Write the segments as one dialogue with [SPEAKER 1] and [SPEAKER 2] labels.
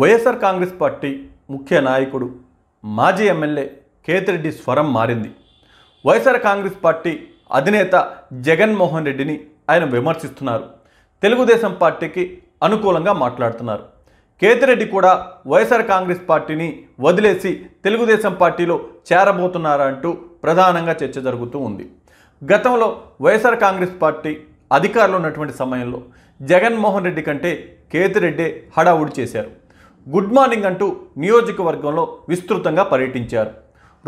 [SPEAKER 1] YSR Congress party ముఖ్య నాయకుడు మాజీ ఎమ్మెల్యే కేతిరెడ్డి స్వరం మారింది వైఎస్ఆర్ కాంగ్రెస్ పార్టీ అధినేత జగన్మోహన్ రెడ్డిని ఆయన విమర్శిస్తున్నారు తెలుగుదేశం పార్టీకి అనుకూలంగా మాట్లాడుతున్నారు కేతిరెడ్డి కూడా వైఎస్ఆర్ కాంగ్రెస్ పార్టీని వదిలేసి తెలుగుదేశం పార్టీలో చేరబోతున్నారంటూ ప్రధానంగా చర్చ జరుగుతూ ఉంది గతంలో వైఎస్ఆర్ కాంగ్రెస్ పార్టీ అధికారంలో ఉన్నటువంటి సమయంలో జగన్మోహన్ రెడ్డి కంటే కేతిరెడ్డే హడావుడి చేశారు గుడ్ మార్నింగ్ అంటూ నియోజకవర్గంలో విస్తృతంగా పర్యటించారు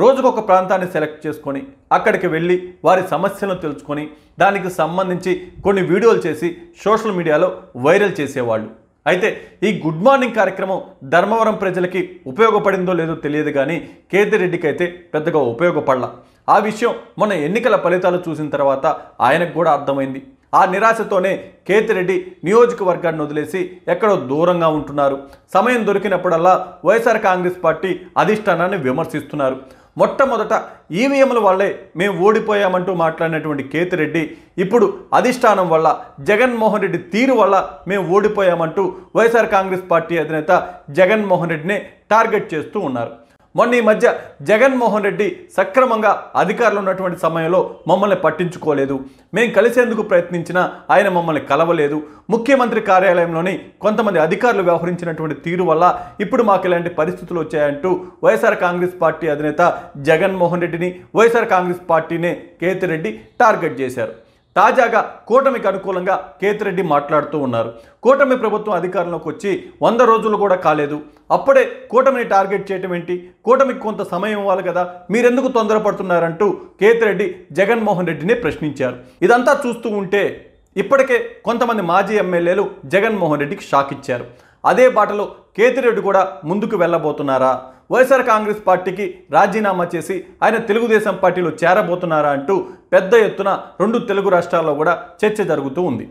[SPEAKER 1] రోజుకొక ప్రాంతాన్ని సెలెక్ట్ చేసుకొని అక్కడికి వెళ్ళి వారి సమస్యలను తెలుసుకొని దానికి సంబంధించి కొన్ని వీడియోలు చేసి సోషల్ మీడియాలో వైరల్ చేసేవాళ్ళు అయితే ఈ గుడ్ మార్నింగ్ కార్యక్రమం ధర్మవరం ప్రజలకి ఉపయోగపడిందో లేదో తెలియదు కానీ కేతిరెడ్డికి అయితే పెద్దగా ఉపయోగపడలా ఆ విషయం మన ఎన్నికల ఫలితాలు చూసిన తర్వాత ఆయనకు కూడా అర్థమైంది ఆ నిరాశతోనే కేతిరెడ్డి నియోజకవర్గాన్ని వదిలేసి ఎక్కడో దూరంగా ఉంటున్నారు సమయం దొరికినప్పుడల్లా వైఎస్ఆర్ కాంగ్రెస్ పార్టీ అధిష్టానాన్ని విమర్శిస్తున్నారు మొట్టమొదట ఈవీఎంల వల్లే మేము ఓడిపోయామంటూ మాట్లాడినటువంటి కేతిరెడ్డి ఇప్పుడు అధిష్టానం వల్ల జగన్మోహన్ రెడ్డి తీరు వల్ల మేము ఓడిపోయామంటూ వైఎస్ఆర్ కాంగ్రెస్ పార్టీ అధినేత జగన్మోహన్ రెడ్డిని టార్గెట్ చేస్తూ ఉన్నారు మొన్న ఈ మధ్య జగన్మోహన్ రెడ్డి సక్రమంగా అధికారులు ఉన్నటువంటి సమయంలో మమ్మల్ని పట్టించుకోలేదు మేము కలిసేందుకు ప్రయత్నించినా ఆయన మమ్మల్ని కలవలేదు ముఖ్యమంత్రి కార్యాలయంలోని కొంతమంది అధికారులు వ్యవహరించినటువంటి తీరు వల్ల ఇప్పుడు మాకు ఇలాంటి పరిస్థితులు వచ్చాయంటూ వైఎస్ఆర్ కాంగ్రెస్ పార్టీ అధినేత జగన్మోహన్ రెడ్డిని వైఎస్ఆర్ కాంగ్రెస్ పార్టీనే కేతిరెడ్డి టార్గెట్ చేశారు తాజాగా కూటమికి అనుకూలంగా కేతిరెడ్డి మాట్లాడుతూ ఉన్నారు కూటమి ప్రభుత్వం అధికారంలోకి వచ్చి వంద రోజులు కూడా కాలేదు అప్పుడే కూటమిని టార్గెట్ చేయటం ఏంటి కూటమికి కొంత సమయం ఇవ్వాలి కదా మీరెందుకు తొందరపడుతున్నారంటూ కేతిరెడ్డి జగన్మోహన్ రెడ్డిని ప్రశ్నించారు ఇదంతా చూస్తూ ఉంటే ఇప్పటికే కొంతమంది మాజీ ఎమ్మెల్యేలు జగన్మోహన్ రెడ్డికి షాక్ ఇచ్చారు అదే బాటలో కేతిరెడ్డి కూడా ముందుకు వెళ్ళబోతున్నారా వైఎస్ఆర్ కాంగ్రెస్ పార్టీకి రాజీనామా చేసి ఆయన తెలుగుదేశం పార్టీలో చేరబోతున్నారా అంటూ పెద్ద ఎత్తున రెండు తెలుగు రాష్ట్రాల్లో కూడా చర్చ జరుగుతూ ఉంది